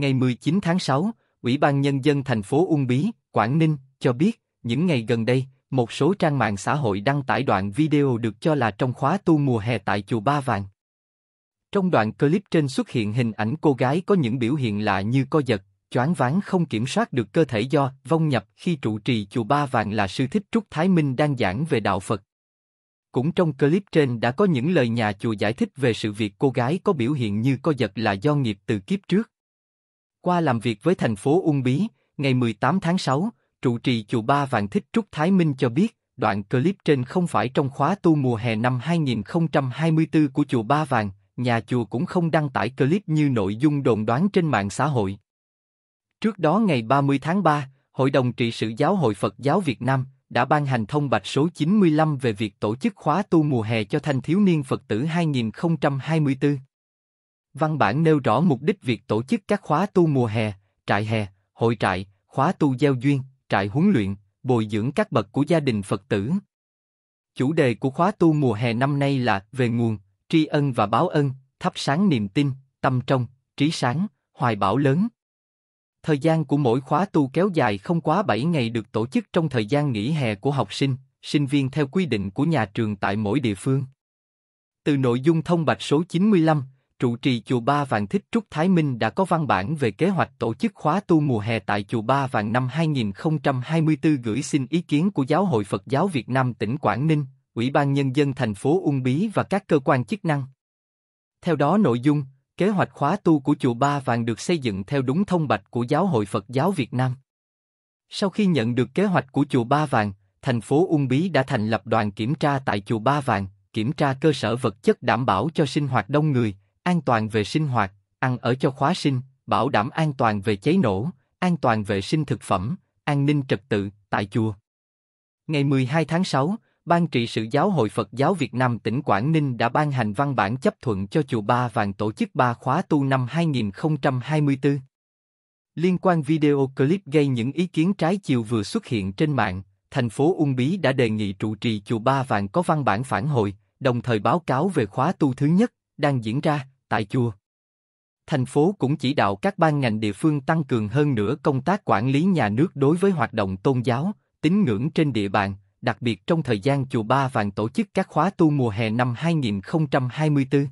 Ngày 19 tháng 6, Ủy ban Nhân dân thành phố Uông Bí, Quảng Ninh, cho biết, những ngày gần đây, một số trang mạng xã hội đăng tải đoạn video được cho là trong khóa tu mùa hè tại chùa Ba Vàng. Trong đoạn clip trên xuất hiện hình ảnh cô gái có những biểu hiện lạ như co giật, choáng váng không kiểm soát được cơ thể do vong nhập khi trụ trì chùa Ba Vàng là sư thích Trúc Thái Minh đang giảng về đạo Phật. Cũng trong clip trên đã có những lời nhà chùa giải thích về sự việc cô gái có biểu hiện như co giật là do nghiệp từ kiếp trước. Qua làm việc với thành phố Uông Bí, ngày 18 tháng 6, trụ trì chùa Ba Vạn Thích Trúc Thái Minh cho biết, đoạn clip trên không phải trong khóa tu mùa hè năm 2024 của chùa Ba Vàng, nhà chùa cũng không đăng tải clip như nội dung đồn đoán trên mạng xã hội. Trước đó ngày 30 tháng 3, Hội đồng trị sự Giáo hội Phật giáo Việt Nam đã ban hành thông bạch số 95 về việc tổ chức khóa tu mùa hè cho thanh thiếu niên Phật tử 2024. Văn bản nêu rõ mục đích việc tổ chức các khóa tu mùa hè, trại hè, hội trại, khóa tu gieo duyên, trại huấn luyện, bồi dưỡng các bậc của gia đình Phật tử. Chủ đề của khóa tu mùa hè năm nay là về nguồn, tri ân và báo ân, thắp sáng niềm tin, tâm trong, trí sáng, hoài bão lớn. Thời gian của mỗi khóa tu kéo dài không quá 7 ngày được tổ chức trong thời gian nghỉ hè của học sinh, sinh viên theo quy định của nhà trường tại mỗi địa phương. Từ nội dung thông bạch số 95, trụ trì chùa Ba Vàng Thích Trúc Thái Minh đã có văn bản về kế hoạch tổ chức khóa tu mùa hè tại chùa Ba Vàng năm 2024 gửi xin ý kiến của Giáo hội Phật giáo Việt Nam tỉnh Quảng Ninh, Ủy ban Nhân dân thành phố Uông Bí và các cơ quan chức năng. Theo đó nội dung, kế hoạch khóa tu của chùa Ba Vàng được xây dựng theo đúng thông bạch của Giáo hội Phật giáo Việt Nam. Sau khi nhận được kế hoạch của chùa Ba Vàng, thành phố Uông Bí đã thành lập đoàn kiểm tra tại chùa Ba Vàng, kiểm tra cơ sở vật chất đảm bảo cho sinh hoạt đông người, an toàn về sinh hoạt, ăn ở cho khóa sinh, bảo đảm an toàn về cháy nổ, an toàn vệ sinh thực phẩm, an ninh trật tự tại chùa. Ngày 12 tháng 6, Ban trị sự Giáo hội Phật giáo Việt Nam tỉnh Quảng Ninh đã ban hành văn bản chấp thuận cho chùa Ba Vàng tổ chức ba khóa tu năm 2024. Liên quan video clip gây những ý kiến trái chiều vừa xuất hiện trên mạng, thành phố Ung Bí đã đề nghị trụ trì chùa Ba Vàng có văn bản phản hồi, đồng thời báo cáo về khóa tu thứ nhất đang diễn ra tại chùa. Thành phố cũng chỉ đạo các ban ngành địa phương tăng cường hơn nữa công tác quản lý nhà nước đối với hoạt động tôn giáo, tín ngưỡng trên địa bàn, đặc biệt trong thời gian chùa Ba Vàng tổ chức các khóa tu mùa hè năm 2024.